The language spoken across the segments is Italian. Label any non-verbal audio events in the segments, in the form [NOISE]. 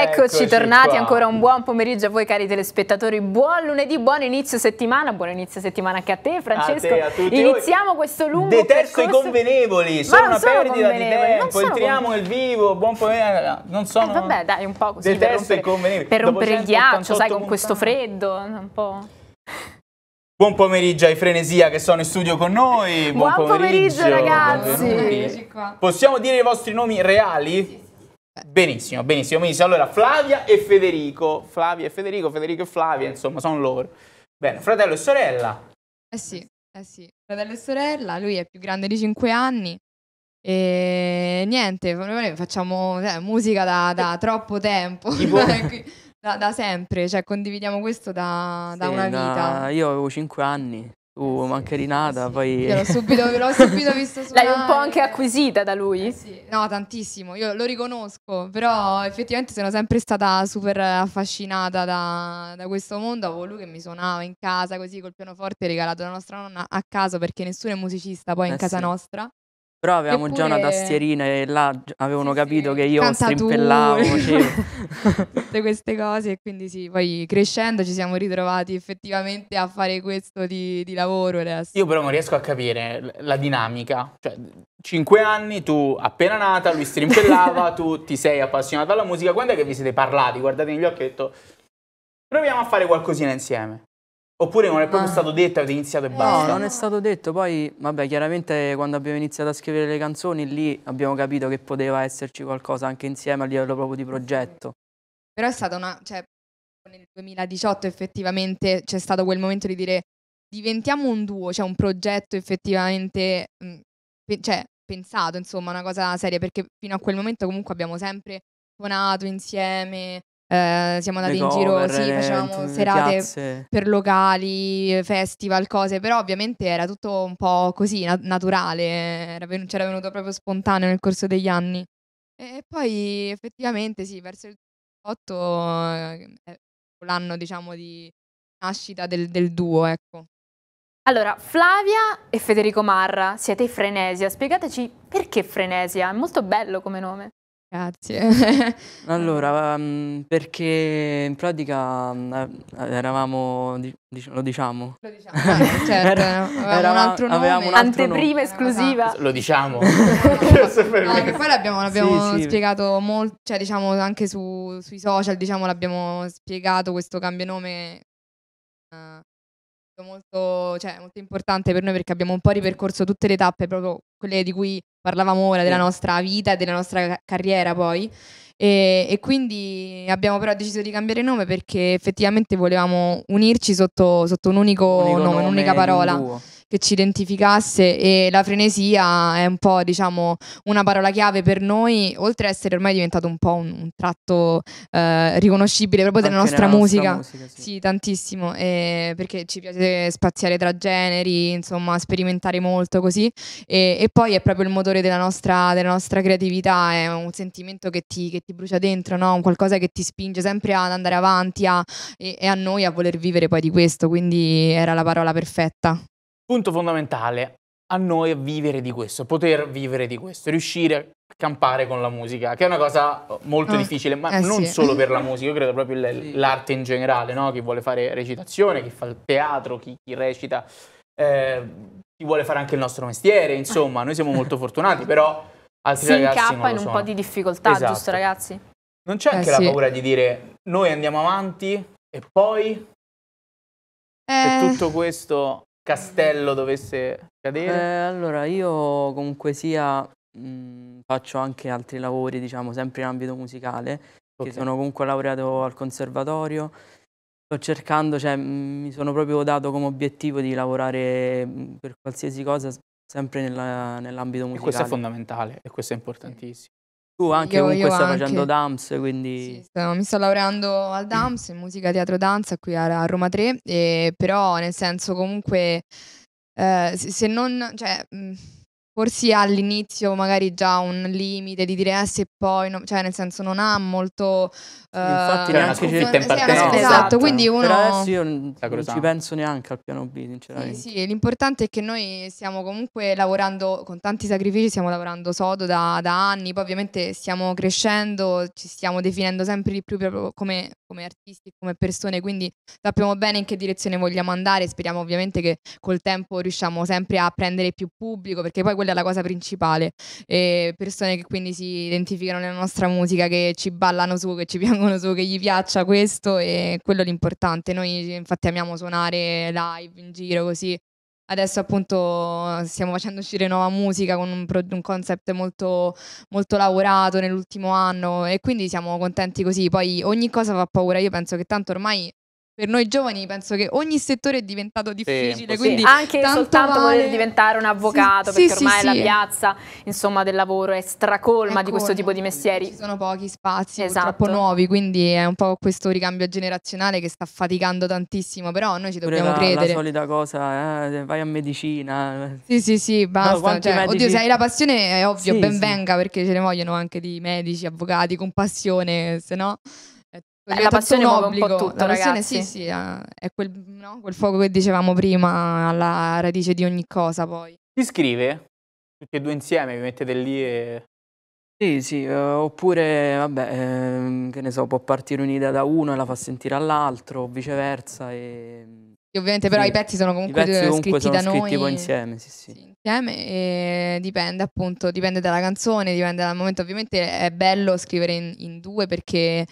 Eccoci, Eccoci tornati qua. ancora un buon pomeriggio a voi cari telespettatori, buon lunedì, buon inizio settimana, buon inizio settimana anche a te Francesco. A te, a tutti Iniziamo voi. questo lungo Detesto percorso. i convenevoli, sono una sono perdita di tempo, entriamo nel vivo, buon pomeriggio, eh, non sono... Eh, vabbè dai, un po' così Detesto per rompere, i convenevoli. Per rompere il ghiaccio, sai, con questo freddo, un po'... Buon pomeriggio ai Frenesia che sono in studio con noi. Buon, buon pomeriggio, pomeriggio, ragazzi. Buon pomeriggio. Possiamo dire i vostri nomi reali? Sì, sì. Benissimo, benissimo, benissimo. Allora, Flavia e Federico. Flavia e Federico, Federico e Flavia, insomma, sono loro. Bene, fratello e sorella. Eh sì, eh sì. Fratello e sorella, lui è più grande di 5 anni. E niente, noi facciamo eh, musica da, da, eh, troppo tempo. Tipo... [LAUGHS] da, da, sempre, cioè condividiamo questo da, sì, da una vita. Io avevo 5 anni Uh, eh mancarinata, eh sì, poi... Io l'ho subito, l'ho [LAUGHS] subito visto suonare. L'hai un po' anche acquisita da lui? Eh sì. No, tantissimo, io lo riconosco, però effettivamente sono sempre stata super affascinata da, da questo mondo, avevo lui che mi suonava in casa così col pianoforte regalato da nostra nonna a caso perché nessuno è musicista poi eh in casa sì. nostra. Però avevamo Eppure... già una tastierina e là avevano sì, capito sì. che io Canta strimpellavo, [LAUGHS] tutte queste cose e quindi sì, poi crescendo ci siamo ritrovati effettivamente a fare questo di, di lavoro adesso. Io però non riesco a capire la dinamica, cioè cinque anni, tu appena nata, lui strimpellava, [LAUGHS] tu ti sei appassionata alla musica, quando è che vi siete parlati, guardate negli occhi e detto proviamo a fare qualcosina insieme? Oppure non è proprio ah. stato detto, avete iniziato e eh, basta? No, non è stato detto, poi vabbè chiaramente quando abbiamo iniziato a scrivere le canzoni lì abbiamo capito che poteva esserci qualcosa anche insieme a livello proprio di progetto. Però è stata una, cioè nel 2018 effettivamente c'è stato quel momento di dire diventiamo un duo, cioè un progetto effettivamente, mh, mm, pe cioè pensato insomma una cosa seria perché fino a quel momento comunque abbiamo sempre suonato insieme, eh, siamo andati in giro, cover, sì, facevamo rent, serate per locali, festival, cose, però ovviamente era tutto un po' così, na- naturale, era ven- c'era venuto proprio spontaneo nel corso degli anni. E poi effettivamente sì, verso il 2008 eh, è l'anno diciamo di nascita del, del duo, ecco. Allora, Flavia e Federico Marra, siete Frenesia, spiegateci perché Frenesia, è molto bello come nome. Grazie. Allora, ehm, perché in pratica ehm, eravamo, lo diciamo, Lo diciamo, dai, [LAUGHS] certo, Era- un altro nome. un altro- Anteprima esclusiva. Esatto. Lo diciamo. [LAUGHS] No, che poi l'abbiamo, l'abbiamo Sì, sì. spiegato molto, cioè diciamo anche su- sui social, diciamo l'abbiamo spiegato questo cambio nome eh, molto, cioè, molto importante per noi perché abbiamo un po' ripercorso tutte le tappe, proprio quelle di cui parlavamo ora, della nostra vita e della nostra carriera poi. E, e, quindi abbiamo però deciso di cambiare nome perché effettivamente volevamo unirci sotto, sotto un unico, unico nome, nome, un'unica parola che ci identificasse e la frenesia è un po' diciamo una parola chiave per noi, oltre ad essere ormai diventato un po' un, un tratto eh, riconoscibile proprio della nostra, nostra, musica. musica sì. sì. tantissimo, eh, perché ci piace spaziare tra generi, insomma sperimentare molto così e, e poi è proprio il motore della nostra, della nostra creatività, è un sentimento che ti, che ti brucia dentro, no? un qualcosa che ti spinge sempre ad andare avanti a, e, e a noi a voler vivere poi di questo, quindi era la parola perfetta. Punto fondamentale a noi vivere di questo, poter vivere di questo, riuscire a campare con la musica, che è una cosa oh, molto ah, difficile, ma eh non sì. solo per la musica, io credo proprio l'arte in generale, no? chi vuole fare recitazione, chi fa il teatro, chi, chi recita, eh, chi vuole fare anche il nostro mestiere, ah. insomma, noi siamo molto fortunati, però altri si ragazzi incappa in un sono. po' di difficoltà, esatto. giusto ragazzi? Non c'è eh, anche eh, la sì. paura di dire noi andiamo avanti e poi eh. tutto questo castello dovesse cadere? Eh, allora, io comunque sia mh, faccio anche altri lavori, diciamo, sempre in ambito musicale, okay. sono comunque laureato al conservatorio. Sto cercando, cioè, mh, mi sono proprio dato come obiettivo di lavorare mh, per qualsiasi cosa sempre nell'ambito musicale. E questo è fondamentale e questo è importantissimo. Tu anche io, comunque io stai anche. facendo DAMS, quindi... Sì, sto, mi sto laureando al DAMS, in musica, teatro, danza, qui a, a Roma 3, e, però nel senso comunque eh, se non... Cioè, mh, forse all'inizio magari già un limite di dire eh se poi, no, cioè nel senso non ha molto... Uh, Infatti neanche c'è il tempo no. Esatto, esatto, quindi uno... adesso io non, non ci penso neanche al piano B, sinceramente. Sì, sì, l'importante è che noi stiamo comunque lavorando con tanti sacrifici, stiamo lavorando sodo da, da anni, poi ovviamente stiamo crescendo, ci stiamo definendo sempre di più proprio come, come artisti, come persone, quindi sappiamo bene in che direzione vogliamo andare, speriamo ovviamente che col tempo riusciamo sempre a prendere più pubblico, perché poi quello quella è la cosa principale. E persone che quindi si identificano nella nostra musica, che ci ballano su, che ci [LAUGHS] piangono su, che gli piaccia questo e quello è l'importante. Noi infatti amiamo suonare live in giro così. Adesso appunto stiamo facendo uscire nuova musica con un, pro- un concept molto, molto, lavorato nell'ultimo anno e quindi siamo contenti così. Poi ogni cosa fa paura, io penso che tanto ormai per noi giovani penso che ogni settore è diventato difficile, sì, quindi sì. anche soltanto vale... voler diventare un avvocato, sì, perché ormai la piazza insomma, del lavoro è stracolma è di questo tipo di mestieri. Ci sono pochi spazi esatto. purtroppo nuovi, quindi è un po' questo ricambio generazionale che sta faticando tantissimo, però noi ci dobbiamo la, credere. La solita cosa, eh, vai a medicina. Eh. Sì, sì, sì, basta. No, cioè, Oddio, se hai la passione è ovvio, ben venga, perché ce ne vogliono anche di medici, avvocati, con passione, se no... Beh, la passione muove un po' tutto, la passione, ragazzi. Sì, sì, eh, è quel, no? quel fuoco che dicevamo prima, alla radice di ogni cosa poi. Si scrive? Tutti e due insieme, vi mettete lì e sì, sì, eh, oppure, vabbè, ehm, che ne so, può partire un'idea da uno e la fa sentire all'altro, o viceversa. E... e ovviamente sì. però i pezzi sono comunque, I pezzi eh, comunque scritti sono da scritti noi. insieme, sì, sì. sì insieme e dipende appunto, dipende dalla canzone, dipende dal momento. Ovviamente è bello scrivere in, in due perché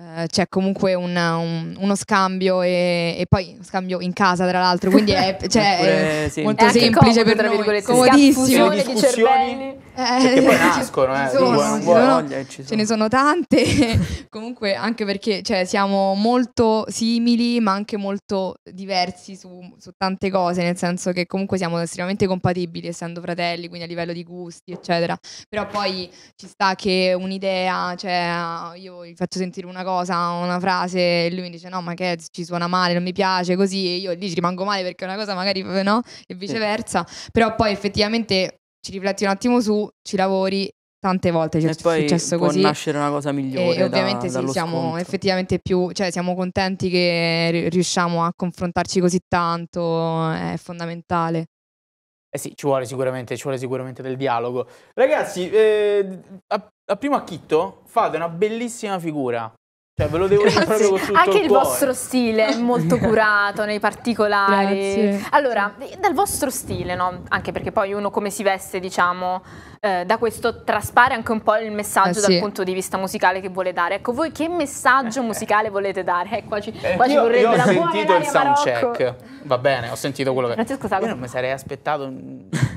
eh, c'è comunque una, un- uno scambio e-, e poi scambio in casa tra l'altro, quindi è, [LAUGHS] cioè, è molto È semplice comodo, per tra noi, virgolette, si comodissimo. Fusione discussioni cervelli. Eh. Perché poi nascono, eh, [LAUGHS] sono, buona- buona sono. voglia, ci Ce ne sono tante, [LAUGHS] comunque anche perché cioè, siamo molto simili ma anche molto diversi su, su tante cose, nel senso che comunque siamo estremamente compatibili essendo fratelli, quindi a livello di gusti eccetera, però poi ci sta che un'idea, cioè io gli faccio sentire una cosa cosa, una frase, e lui mi dice no, ma che ci suona male, non mi piace, così, e io lì ci rimango male perché è una cosa magari eh, no, e viceversa, sì. però poi effettivamente ci rifletti un attimo su, ci lavori tante volte ci è successo così. può nascere una cosa migliore. E, da, ovviamente sì, siamo scontro. effettivamente più, cioè siamo contenti che riusciamo a confrontarci così tanto, è fondamentale. Eh sì, ci vuole sicuramente, ci vuole sicuramente del dialogo. Ragazzi, eh, a, a primo acchitto fate una bellissima figura. Cioè, ve lo devo Grazie. dire proprio con tutto Anche il, il vostro stile è molto [LAUGHS] curato nei particolari. Grazie. Allora, dal vostro stile, no? Anche perché poi uno come si veste, diciamo, eh, da questo traspare anche un po' il messaggio eh, dal sì. punto di vista musicale che vuole dare. Ecco, voi che messaggio [LAUGHS] musicale volete dare? Ecco, eh, qua ci, qua io, ci io ho sentito il soundcheck. Va bene, ho sentito quello che... Francesco Sago. Io non mi sarei aspettato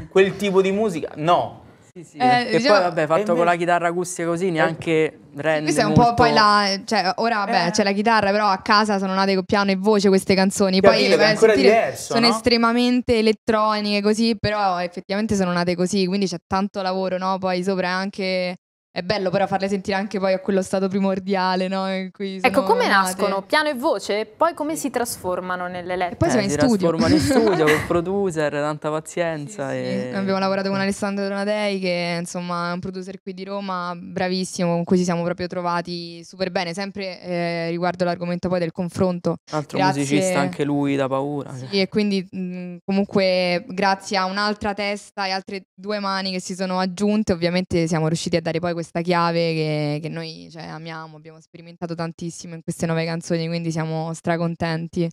quel tipo di musica. No sì, sì. Eh, e diciamo, poi vabbè, fatto invece... con la chitarra acustica così eh, neanche rende Questa è un molto... po' poi la... Cioè, ora vabbè, eh. c'è la chitarra, però a casa sono nate con piano e voce queste canzoni. Capito, poi beh, sentire, diverso, sono no? estremamente elettroniche così, però effettivamente sono nate così, quindi c'è tanto lavoro, no? Poi sopra anche è bello però farle sentire anche poi a quello stato primordiale, no? ecco, come nate. nascono? Piano e voce? Poi come si trasformano nelle lettere? E poi si va in eh, si studio. trasformano in studio col [LAUGHS] producer, tanta pazienza. Sì, e... sì. Abbiamo lavorato con Alessandro Donatei, che insomma è un producer qui di Roma, bravissimo, con cui ci siamo proprio trovati super bene, sempre eh, riguardo l'argomento poi del confronto. Altro grazie... musicista anche lui da paura. Sì, eh. e quindi mh, mm, comunque grazie a un'altra testa e altre due mani che si sono aggiunte ovviamente siamo riusciti a dare poi questa chiave che, che noi cioè, amiamo, abbiamo sperimentato tantissimo in queste nuove canzoni, quindi siamo stracontenti.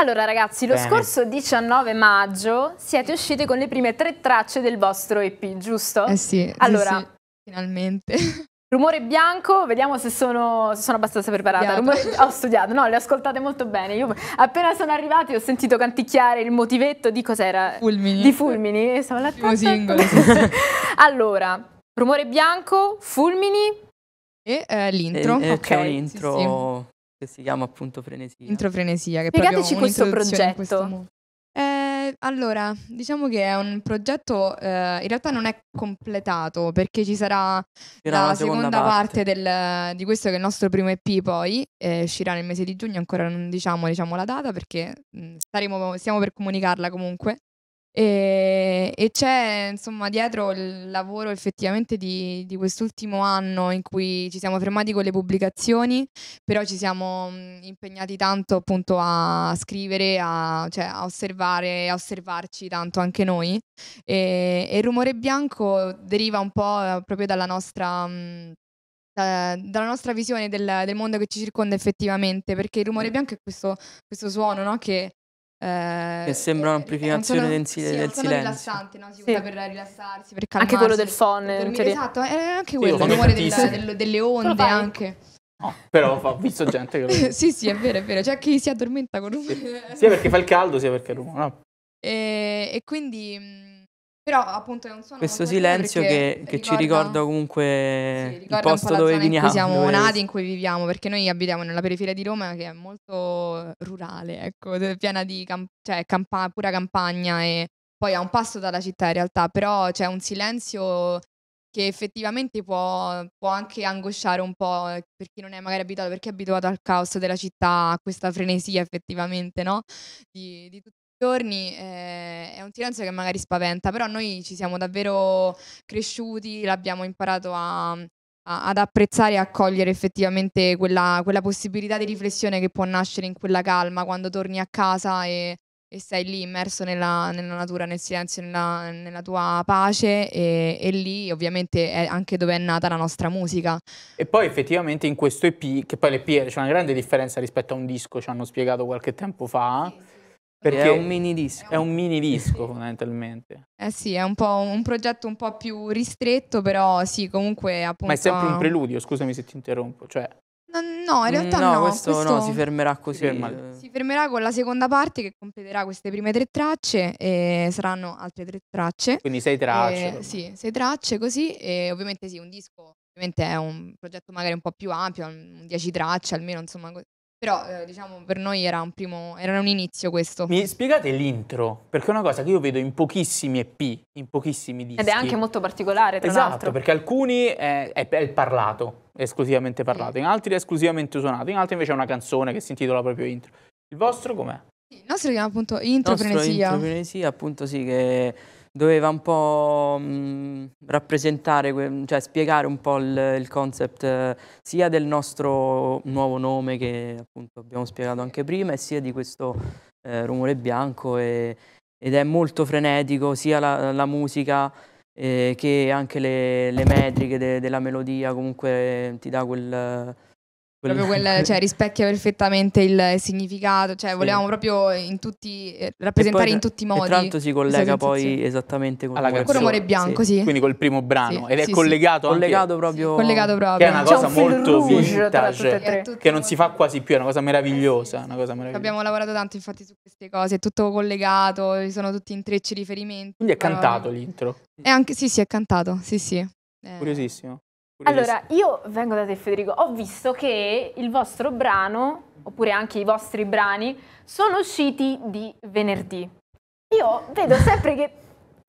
Allora ragazzi, lo scorso 19 maggio siete usciti con le prime tre tracce del vostro EP, giusto? Eh sì, allora, sì, sì. finalmente. [LAUGHS] Rumore bianco, vediamo se sono, se sono abbastanza preparata. Rumore, ho studiato, no, le ho ascoltate molto bene. Io appena sono arrivati ho sentito canticchiare il motivetto di cos'era? Fulmini. Di Fulmini. Stavo là, singolo. [LAUGHS] allora, Rumore bianco, fulmini. E eh, l'intro. E, e un intro sì, sì. che si chiama appunto Frenesia. Intro Frenesia. Che Spiegateci questo progetto. Questo eh, allora, diciamo che è un progetto, eh, in realtà non è completato perché ci sarà Era la seconda, seconda parte, parte del, di questo che è il nostro primo EP poi, eh, uscirà nel mese di giugno, ancora non diciamo, diciamo la data perché mm, staremo, stiamo per comunicarla comunque. E, e, c'è insomma dietro il lavoro effettivamente di, di, quest'ultimo anno in cui ci siamo fermati con le pubblicazioni, però ci siamo impegnati tanto appunto a scrivere, a, cioè, a osservare, a osservarci tanto anche noi. E, e, il rumore bianco deriva un po' proprio dalla nostra. Mh, dalla nostra visione del, del, mondo che ci circonda effettivamente, perché il rumore bianco è questo, questo suono no? che eh, Che sembra eh, un'amplificazione del, sil- sì, è del un suono silenzio. rilassante, no? Si Sì. per rilassarsi, per calmarsi. Anche quello del phone, per dormire. Esatto, è eh, anche quello, il fanno rumore del- tantissimo. delle onde fai. anche. No, però ho visto gente che lo [LAUGHS] sì, sì, è vero, è vero. C'è chi si addormenta con un... Sia perché fa il caldo, sia perché è rumore. No. E, eh, e quindi mh, mm, però appunto non sono Questo silenzio che, che ricorda, ci ricorda comunque sì, ricorda il posto dove veniamo. In siamo dove... nati, in cui viviamo, perché noi abitiamo nella periferia di Roma che è molto rurale, ecco, piena di camp- cioè, camp- pura campagna e poi a un passo dalla città in realtà, però c'è un silenzio che effettivamente può, può, anche angosciare un po' per chi non è magari abituato, perché è abituato al caos della città, a questa frenesia effettivamente, no? Di, di, giorni eh, è un silenzio che magari spaventa, però noi ci siamo davvero cresciuti, l'abbiamo imparato a, a, ad apprezzare e accogliere effettivamente quella, quella, possibilità di riflessione che può nascere in quella calma quando torni a casa e, e sei lì immerso nella, nella, natura, nel silenzio, nella, nella tua pace e, e, lì ovviamente è anche dove è nata la nostra musica. E poi effettivamente in questo EP, che poi l'EP c'è una grande differenza rispetto a un disco, ci hanno spiegato qualche tempo fa. Sì perché è un mini disco. È un mini disco fondamentalmente. Eh sì, è un, un, progetto un po' più ristretto, però sì, comunque appunto... Ma è sempre un preludio, scusami se ti interrompo, cioè... No, no in realtà no, no questo, questo, no, si fermerà così. Si, ferma. Eh. si, fermerà con la seconda parte che completerà queste prime tre tracce e saranno altre tre tracce. Quindi sei tracce. E, eh, sì, sei tracce così e ovviamente sì, un disco ovviamente è un progetto magari un po' più ampio, 10 tracce almeno, insomma, però eh, diciamo per noi era un, primo, era un inizio questo. Mi spiegate l'intro? Perché è una cosa che io vedo in pochissimi EP, in pochissimi dischi. Ed è anche molto particolare, tra esatto, l'altro. Esatto, perché alcuni è, eh, è, è, il parlato, è esclusivamente parlato, mm. in altri è esclusivamente suonato, in altri invece è una canzone che si intitola proprio intro. Il vostro com'è? Il nostro si chiama appunto Intro Frenesia. Intro Frenesia, appunto sì, che doveva un po' mh, rappresentare, cioè spiegare un po' il, il concept eh, sia del nostro nuovo nome che appunto abbiamo spiegato anche prima e sia di questo eh, rumore bianco e, ed è molto frenetico sia la, la musica eh, che anche le, le metriche de, della melodia comunque eh, ti dà quel Proprio quella, [LAUGHS] cioè, rispecchia perfettamente il significato, cioè sì. volevamo proprio in tutti, eh, rappresentare poi, in tutti i modi. E tra l'altro si collega poi esattamente con Alla canzone. Rumore bianco, sì. sì. Quindi col primo brano sì. ed è collegato, collegato proprio... collegato proprio. Che è una cosa un molto vintage, cioè, che non si fa quasi più, è una cosa meravigliosa, una cosa meravigliosa. Abbiamo lavorato tanto infatti su queste cose, è tutto collegato, ci sono tutti intrecci riferimenti. Quindi è cantato l'intro. È anche, sì, sì, è cantato, sì, sì. Eh. Curiosissimo. Allora, io vengo da te Federico, ho visto che il vostro brano, oppure anche i vostri brani, sono usciti di venerdì. Io vedo sempre che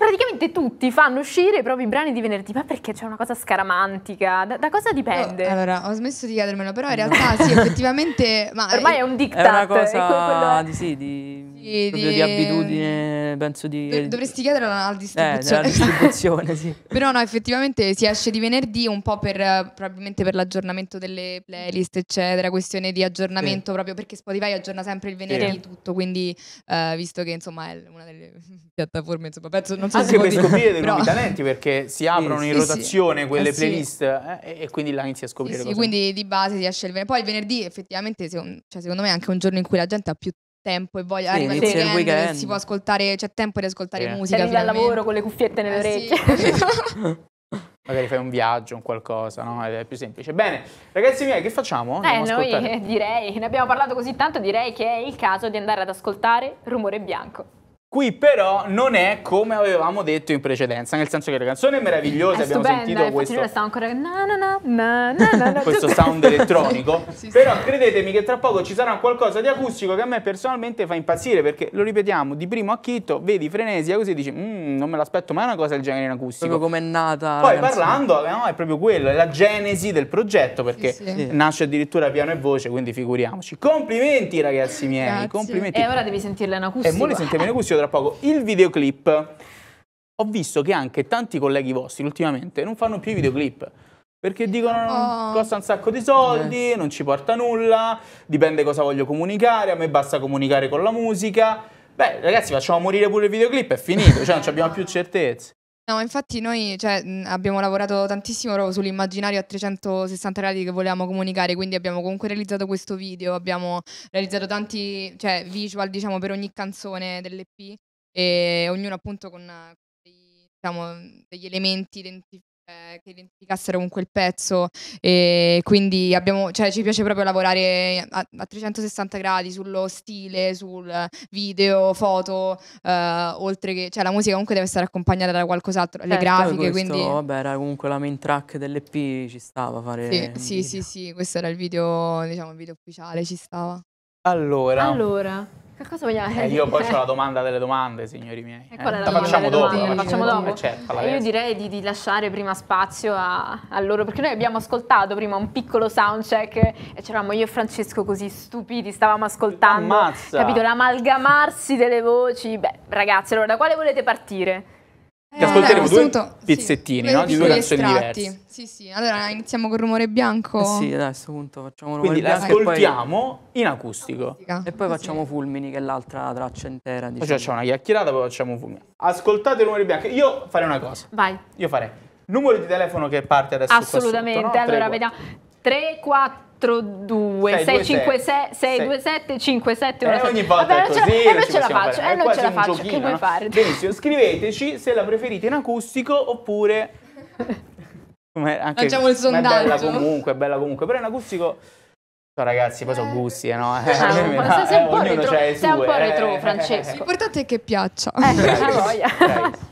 praticamente tutti fanno uscire i propri brani di venerdì, ma perché c'è una cosa scaramantica? Da, da cosa dipende? Io, oh, allora, ho smesso di chiedermelo, però in realtà sì, [LAUGHS] effettivamente... Ma Ormai è un diktat. È una cosa è di, sì, di, sì, di... di, abitudine, penso di... dovresti chiedere alla distribuzione. Eh, distribuzione sì. [LAUGHS] però no, effettivamente si esce di venerdì un po' per, probabilmente per l'aggiornamento delle playlist, eccetera, questione di aggiornamento sì. proprio perché Spotify aggiorna sempre il venerdì tutto, quindi uh, visto che insomma è una delle [LAUGHS] piattaforme, insomma, penso non so anche per scoprire dei nuovi talenti perché si aprono in rotazione quelle eh, playlist eh, e quindi la inizi a scoprire. Sì, quindi di base riesci a scelvene. Poi il venerdì effettivamente secondo, cioè, secondo me è anche un giorno in cui la gente ha più tempo e voglia sì, arriva il weekend, weekend. si può ascoltare, c'è tempo di ascoltare yeah. musica. Arrivi al lavoro con le cuffiette nelle eh, orecchie. Sì. [LAUGHS] magari fai un viaggio, un qualcosa, no? È più semplice. Bene, ragazzi miei, che facciamo? eh, noi direi, ne abbiamo parlato così tanto, direi che è il caso di andare ad ascoltare Rumore Bianco. Qui però non è come avevamo detto in precedenza, nel senso che la canzone è meravigliosa, è abbiamo stupenda, sentito questo sta ancora na, na, na, na, na, [LAUGHS] questo sound elettronico, [LAUGHS] sì, sì. però credetemi che tra poco ci sarà qualcosa di acustico che a me personalmente fa impazzire, perché lo ripetiamo, di primo acchito vedi Frenesia così dici mm, non me l'aspetto mai una cosa del genere in acustico. Proprio come è nata Poi parlando, eh, no, è proprio quello, è la genesi del progetto, perché sì, nasce addirittura piano e voce, quindi figuriamoci. Complimenti ragazzi miei, Grazie. complimenti. E ora devi sentirla in acustico. E ora sentirla in acustico tra poco. Il videoclip, ho visto che anche tanti colleghi vostri ultimamente non fanno più i videoclip. Perché dicono oh. costa un sacco di soldi, yes. non ci porta nulla, dipende cosa voglio comunicare, a me basta comunicare con la musica. Beh, ragazzi, facciamo morire pure il videoclip, è finito, cioè non abbiamo più certezze. No, infatti noi cioè, abbiamo lavorato tantissimo proprio sull'immaginario a 360 gradi che volevamo comunicare, quindi abbiamo comunque realizzato questo video, abbiamo realizzato tanti cioè, visual diciamo, per ogni canzone dell'EP e ognuno appunto con dei- diciamo, degli elementi identificati eh, che identificassero con quel pezzo e quindi abbiamo, cioè, ci piace proprio lavorare a, a 360 gradi sullo stile, sul video, foto, eh, oltre che cioè, la musica comunque deve essere accompagnata da qualcos'altro, certo, le grafiche questo, quindi... Vabbè era comunque la main track dell'EP, ci stava a fare... Sì, sì, sì, sì, questo era il video, diciamo, il video ufficiale, ci stava. Allora... Allora... Che cosa vogliamo eh, dire? io poi ho la eh. domanda delle domande, signori miei. Eh, la, la facciamo dopo. La facciamo dopo. Eh, certo, eh, io direi di, di, lasciare prima spazio a, a, loro, perché noi abbiamo ascoltato prima un piccolo soundcheck e c'eravamo io e Francesco così stupidi, stavamo ascoltando. Ammazza! Capito? L'amalgamarsi delle voci. Beh, ragazzi, allora da quale volete partire? Ti eh, ascolteremo eh, due assunto, pezzettini sì. no? di due canzoni diverse. Sì, sì. Allora iniziamo col rumore bianco. Eh sì, dai, a questo punto facciamo rumore Quindi bianco. Quindi l'ascoltiamo poi... in acustico. Acustica. E poi facciamo sì. Fulmini, che è l'altra traccia intera. Diciamo. Cioè c'è una chiacchierata, poi facciamo Fulmini. Ascoltate il rumore bianco. Io farei una cosa. Vai. Io farei. Numero di telefono che parte adesso. Assolutamente. Sotto, no? allora 3, vediamo. 3, 4. 4, 2, 6, 5, 6, 2, 7, 5, 7, 1, eh, Ogni volta Vabbè, è così. E eh, non ce la faccio, che vuoi fare? Benissimo, scriveteci se la preferite in acustico oppure... Anche, Facciamo il sondaggio. È bella comunque, è bella comunque, però in acustico... So, ragazzi, poi sono eh. gusti, [LAUGHS] eh, no? Eh, ah, no, sei un po' retro, sei un po' eh, retro eh. Francesco. L'importante è che piaccia. Eh, voglia.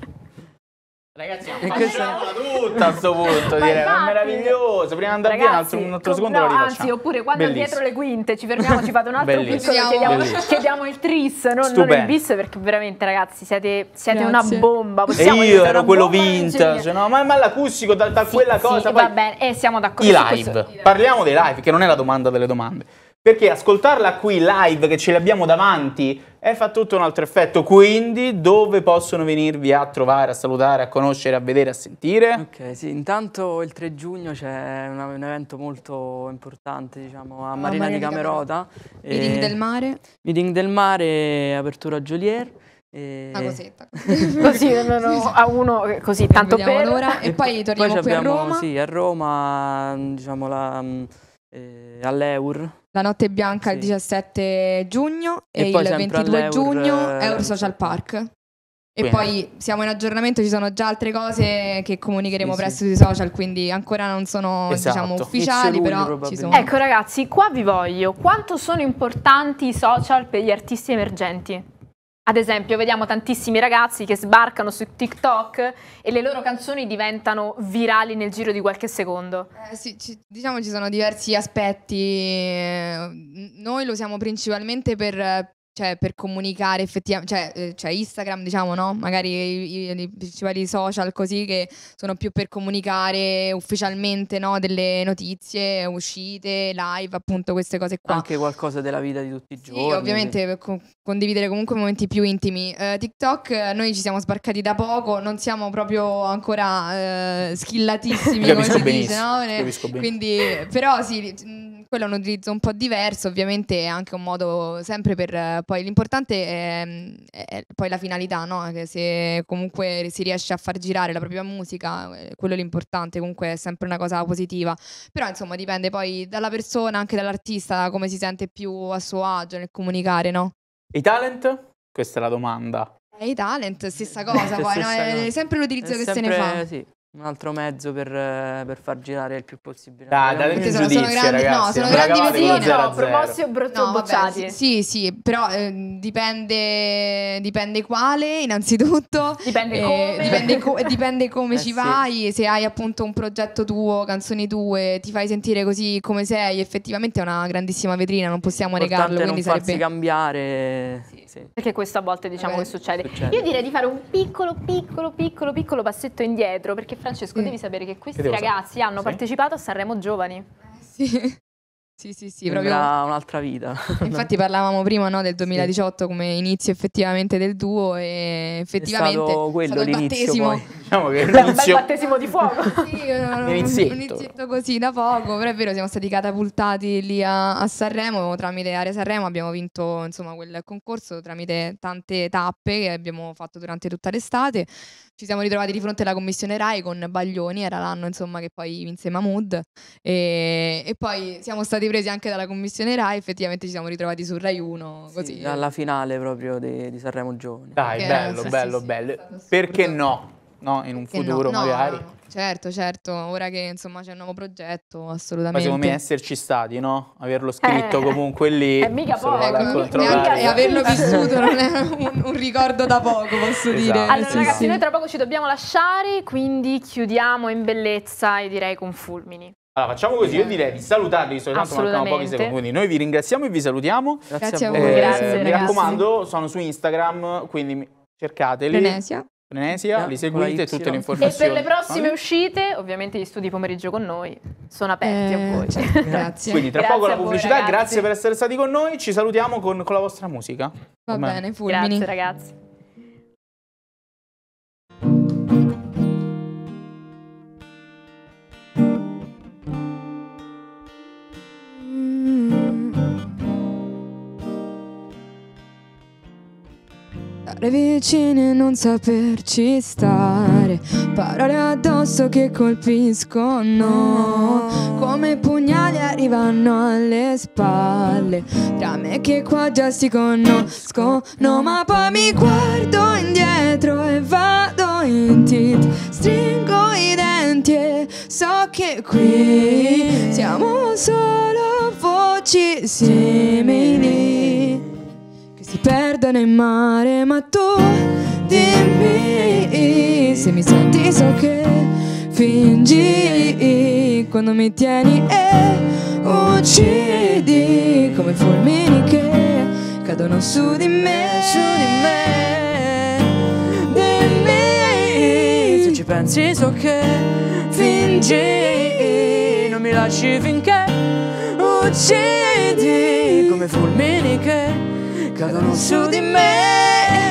Ragazzi, facciamola [LAUGHS] tutta a questo punto, direi. È meraviglioso. Prima andare via, un altro, un altro secondo no, lo rifacciamo. Anzi, oppure quando Bellissimo. dietro le quinte ci fermiamo, ci fate un altro Bellissimo. piccolo. Chiediamo, chiediamo, il tris, non, non, il bis, perché veramente, ragazzi, siete, siete una bomba. Possiamo e io ero quello vintage, no? Ma, ma l'acustico da, da sì, quella sì, cosa. Va bene, e eh, siamo d'accordo. I live. Parliamo dei live, che non è la domanda delle domande. Perché ascoltarla qui live, che ce l'abbiamo davanti, è, eh, fa tutto un altro effetto. Quindi, dove possono venirvi a trovare, a salutare, a conoscere, a vedere, a sentire? Ok, sì, intanto il 3 giugno c'è un, un, evento molto importante, diciamo, a, ah, Marina, Marina, di Camerota. Di Meeting del mare. Meeting del mare, apertura Jolier. E... Una cosetta. [LAUGHS] così, no, no, a uno eh, così, tanto per... Un'ora, e, e [LAUGHS] poi torniamo poi qui abbiamo, a Roma. Sì, a Roma, diciamo, la, mm, eh, all'Eur la notte bianca sì. il 17 giugno e, e il 22 giugno eh, Euro Social Park. E Bene. poi siamo in aggiornamento, ci sono già altre cose che comunicheremo sì, presto sì. sui social, quindi ancora non sono esatto. diciamo, ufficiali, però ci sono. Ecco ragazzi, qua vi voglio. Quanto sono importanti i social per gli artisti emergenti? Ad esempio, vediamo tantissimi ragazzi che sbarcano su TikTok e le loro canzoni diventano virali nel giro di qualche secondo. Eh, sì, ci, diciamo ci sono diversi aspetti. Eh, noi lo usiamo principalmente per, cioè, per comunicare effettivamente, cioè, eh, cioè, Instagram diciamo no, magari i, i, i, principali social così che sono più per comunicare ufficialmente no? delle notizie, uscite, live, appunto queste cose qua. Anche qualcosa della vita di tutti i giorni. Sì, ovviamente per co- condividere comunque momenti più intimi. Eh, TikTok eh, noi ci siamo sbarcati da poco, non siamo proprio ancora eh, [LAUGHS] schillatissimi come si benissimo. dice, no? Capisco Quindi, però sì quello è un utilizzo un po' diverso, ovviamente è anche un modo sempre per poi l'importante è, è poi la finalità, no? Che se comunque si riesce a far girare la propria musica, eh, quello è l'importante, comunque è sempre una cosa positiva. Però insomma dipende poi dalla persona, anche dall'artista, come si sente più a suo agio nel comunicare, no? I talent? Questa è la domanda. E eh, i talent, stessa cosa, [LAUGHS] poi, stessa no? è sempre l'utilizzo è che sempre, se ne fa. Sì un altro mezzo per, per, far girare il più possibile. Da, da il sono, sono grandi, ragazzi, no, sono grandi vetrine, sì, no, promossi o brutto no, bocciati. Vabbè, sì, sì, però eh, dipende, dipende quale, innanzitutto. [LAUGHS] Dipende eh, come. Dipende, co- [LAUGHS] dipende come eh, ci vai, sì. se hai appunto un progetto tuo, canzoni tue, ti fai sentire così come sei, effettivamente è una grandissima vetrina, non possiamo Importante negarlo. Quindi non sarebbe... cambiare... Sì. Sì. Perché questo a volte diciamo Vabbè. che succede. succede. Io direi di fare un piccolo, piccolo, piccolo, piccolo passetto indietro, perché Francesco, mm. devi sapere che questi ragazzi sapere. hanno sì. partecipato a Sanremo Giovani. Eh, sì. Sì, sì, sì, proprio Sembra un'altra vita. [LAUGHS] Infatti [LAUGHS] parlavamo prima no, del 2018 come inizio effettivamente del duo e effettivamente è stato quello è stato l'inizio poi. Diciamo che Beh, un bel battesimo di fuoco. [LAUGHS] sì, un, inizietto. un inizietto così da poco, però è vero, siamo stati catapultati lì a, a Sanremo tramite Area Sanremo, abbiamo vinto insomma quel concorso tramite tante tappe che abbiamo fatto durante tutta l'estate. Ci siamo ritrovati di fronte alla commissione Rai con Baglioni, era l'anno insomma che poi vinse Mahmood e, e poi siamo stati ripresi anche dalla commissione Rai, effettivamente ci siamo ritrovati su Rai 1, così. Sì, dalla finale proprio di, di Sanremo Giovani. Dai, bello, sì, bello, sì, bello. Perché no? no? In un Perché futuro no, magari. No, certo, certo, ora che insomma c'è un nuovo progetto, assolutamente. Ma secondo me esserci stati, no? Averlo eh. scritto eh, comunque lì. È mica poco. Ecco, e averlo vissuto non è un, un, ricordo da poco, posso esatto. dire. Allora sì, ragazzi, sì. noi tra poco ci dobbiamo lasciare, quindi chiudiamo in bellezza e direi con fulmini. Allora, facciamo così, io direi di salutarvi, visto che pochi secondi, quindi noi vi ringraziamo e vi salutiamo. Grazie, a eh, voi. Eh, Grazie, mi ragazzi. raccomando, sono su Instagram, quindi cercateli. Venesia. Venesia, li seguite tutte le informazioni. E per le prossime uscite, ovviamente gli studi pomeriggio con noi sono aperti eh, a voi. Certo, [LAUGHS] grazie. Quindi tra grazie poco la pubblicità, voi, grazie per essere stati con noi, ci salutiamo con, con la vostra musica. Va Ormai. bene, fulmini. Grazie ragazzi. Stare vicini e non saperci stare Parole addosso che colpiscono Come pugnali arrivano alle spalle Tra me che qua già si conoscono Ma poi mi guardo indietro e vado in tilt Stringo i denti e so che qui Siamo solo voci simili perdono in mare Ma tu dimmi se mi senti so che fingi Quando mi tieni e uccidi Come fulmini che cadono su di me Su di me Dimmi se ci pensi so che fingi Non mi lasci finché uccidi Come fulmini che cadono su di me